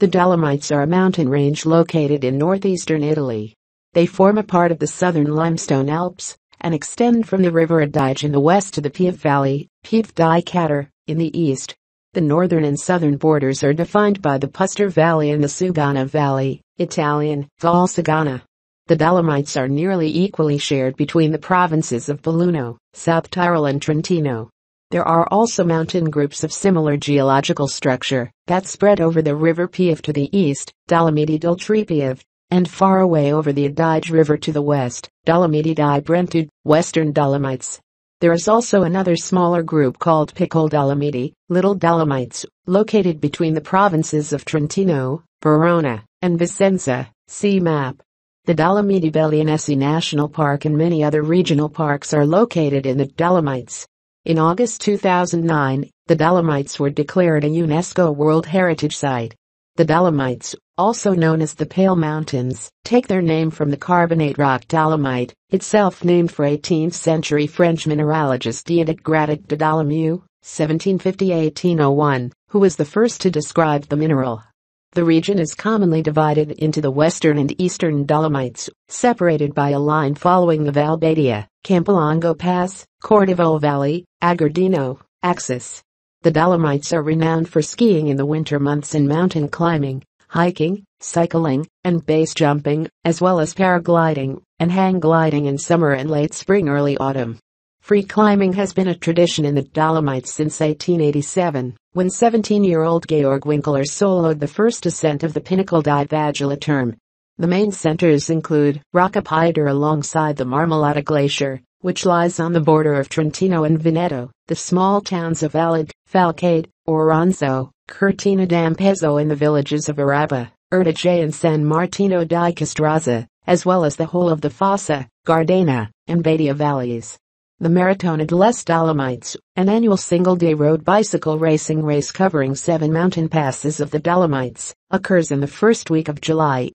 The Dolomites are a mountain range located in northeastern Italy. They form a part of the southern limestone Alps and extend from the river Adige in the west to the Piave Valley, Piave di Cater, in the east. The northern and southern borders are defined by the Puster Valley and the Sugana Valley, Italian, Val Sugana. The Dolomites are nearly equally shared between the provinces of Belluno, South Tyrol and Trentino. There are also mountain groups of similar geological structure that spread over the River Piave to the east, Dolomiti Doltripiave, and far away over the Adige River to the west, Dolomiti di Brentud, Western Dolomites. There is also another smaller group called Piccolo Dolomiti, Little Dolomites, located between the provinces of Trentino, Verona, and Vicenza, see map. The Dolomiti Bellionese National Park and many other regional parks are located in the Dolomites. In August 2009, the Dolomites were declared a UNESCO World Heritage Site. The Dolomites, also known as the Pale Mountains, take their name from the carbonate rock dolomite, itself named for 18th-century French mineralogist Diadic Gratic de Dolomieu, 1750-1801, who was the first to describe the mineral. The region is commonly divided into the western and eastern dolomites, separated by a line following the Valbadia. Campolongo Pass, Cordovo Valley, Agardino, Axis. The Dolomites are renowned for skiing in the winter months and mountain climbing, hiking, cycling, and base jumping, as well as paragliding and hang gliding in summer and late spring early autumn. Free climbing has been a tradition in the Dolomites since 1887, when 17-year-old Georg Winkler soloed the first ascent of the Pinnacle di Vagila term, the main centers include Roccapiter alongside the Marmolata Glacier, which lies on the border of Trentino and Veneto, the small towns of Alad, Falcade, Oronzo, Cortina d'Ampezzo and the villages of Araba, Erdige and San Martino di Castraza, as well as the whole of the Fossa, Gardena, and Badia valleys. The Maratona delle Dolomites, an annual single-day road bicycle racing race covering seven mountain passes of the Dolomites, occurs in the first week of July